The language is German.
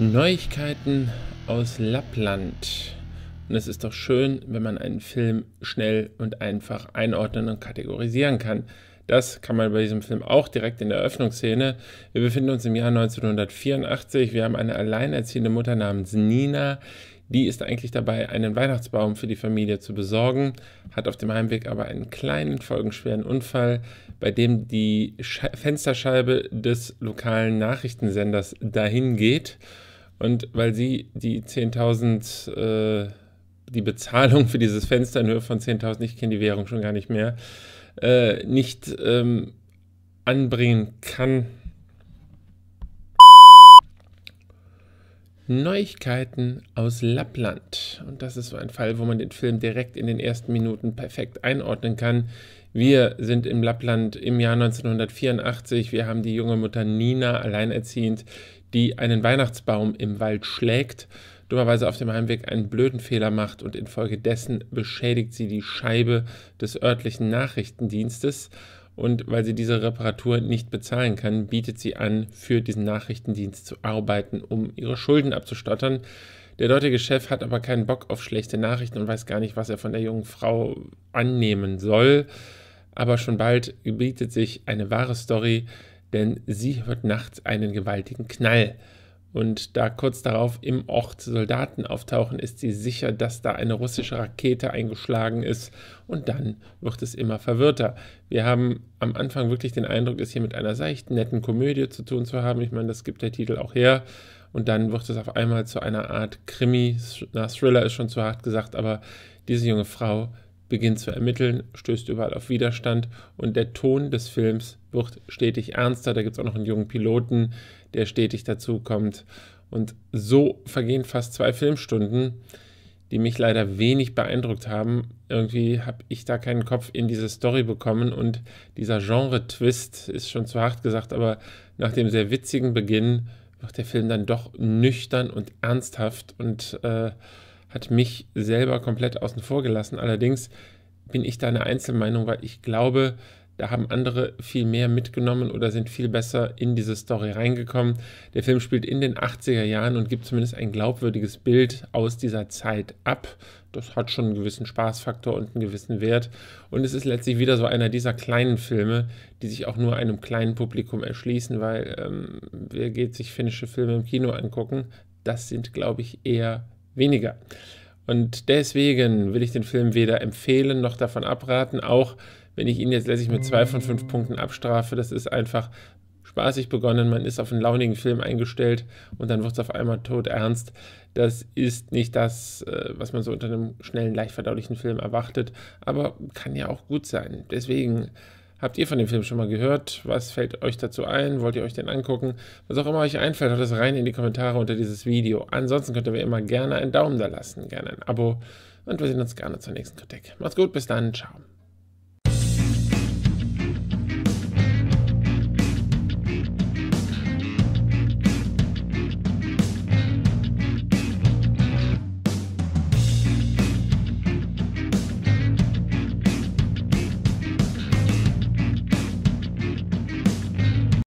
Neuigkeiten aus Lappland. Und es ist doch schön, wenn man einen Film schnell und einfach einordnen und kategorisieren kann. Das kann man bei diesem Film auch direkt in der Eröffnungsszene. Wir befinden uns im Jahr 1984. Wir haben eine alleinerziehende Mutter namens Nina. Die ist eigentlich dabei, einen Weihnachtsbaum für die Familie zu besorgen, hat auf dem Heimweg aber einen kleinen, folgenschweren Unfall, bei dem die Sche Fensterscheibe des lokalen Nachrichtensenders dahin geht. Und weil sie die 10.000, äh, die Bezahlung für dieses Fenster in Höhe von 10.000, ich kenne die Währung schon gar nicht mehr, äh, nicht ähm, anbringen kann. Neuigkeiten aus Lappland. Und das ist so ein Fall, wo man den Film direkt in den ersten Minuten perfekt einordnen kann. Wir sind im Lappland im Jahr 1984. Wir haben die junge Mutter Nina alleinerziehend, die einen Weihnachtsbaum im Wald schlägt, dummerweise auf dem Heimweg einen blöden Fehler macht und infolgedessen beschädigt sie die Scheibe des örtlichen Nachrichtendienstes. Und weil sie diese Reparatur nicht bezahlen kann, bietet sie an, für diesen Nachrichtendienst zu arbeiten, um ihre Schulden abzustottern. Der dortige Chef hat aber keinen Bock auf schlechte Nachrichten und weiß gar nicht, was er von der jungen Frau annehmen soll. Aber schon bald bietet sich eine wahre Story, denn sie hört nachts einen gewaltigen Knall. Und da kurz darauf im Ort Soldaten auftauchen, ist sie sicher, dass da eine russische Rakete eingeschlagen ist. Und dann wird es immer verwirrter. Wir haben am Anfang wirklich den Eindruck, es hier mit einer seichten, netten Komödie zu tun zu haben. Ich meine, das gibt der Titel auch her. Und dann wird es auf einmal zu einer Art Krimi. Na, Thriller ist schon zu hart gesagt, aber diese junge Frau beginnt zu ermitteln, stößt überall auf Widerstand und der Ton des Films wird stetig ernster. Da gibt es auch noch einen jungen Piloten, der stetig dazukommt. Und so vergehen fast zwei Filmstunden, die mich leider wenig beeindruckt haben. Irgendwie habe ich da keinen Kopf in diese Story bekommen und dieser Genre-Twist ist schon zu hart gesagt, aber nach dem sehr witzigen Beginn wird der Film dann doch nüchtern und ernsthaft und äh, hat mich selber komplett außen vor gelassen. Allerdings bin ich da eine Einzelmeinung, weil ich glaube, da haben andere viel mehr mitgenommen oder sind viel besser in diese Story reingekommen. Der Film spielt in den 80er Jahren und gibt zumindest ein glaubwürdiges Bild aus dieser Zeit ab. Das hat schon einen gewissen Spaßfaktor und einen gewissen Wert. Und es ist letztlich wieder so einer dieser kleinen Filme, die sich auch nur einem kleinen Publikum erschließen, weil ähm, wer geht sich finnische Filme im Kino angucken? Das sind, glaube ich, eher weniger. Und deswegen will ich den Film weder empfehlen noch davon abraten, auch wenn ich ihn jetzt letztlich mit zwei von fünf Punkten abstrafe. Das ist einfach spaßig begonnen, man ist auf einen launigen Film eingestellt und dann wird es auf einmal tot ernst. Das ist nicht das, äh, was man so unter einem schnellen, leicht verdaulichen Film erwartet, aber kann ja auch gut sein. Deswegen Habt ihr von dem Film schon mal gehört? Was fällt euch dazu ein? Wollt ihr euch den angucken? Was auch immer euch einfällt, haut es rein in die Kommentare unter dieses Video. Ansonsten könnt ihr mir immer gerne einen Daumen da lassen, gerne ein Abo und wir sehen uns gerne zur nächsten Kritik. Macht's gut, bis dann, ciao.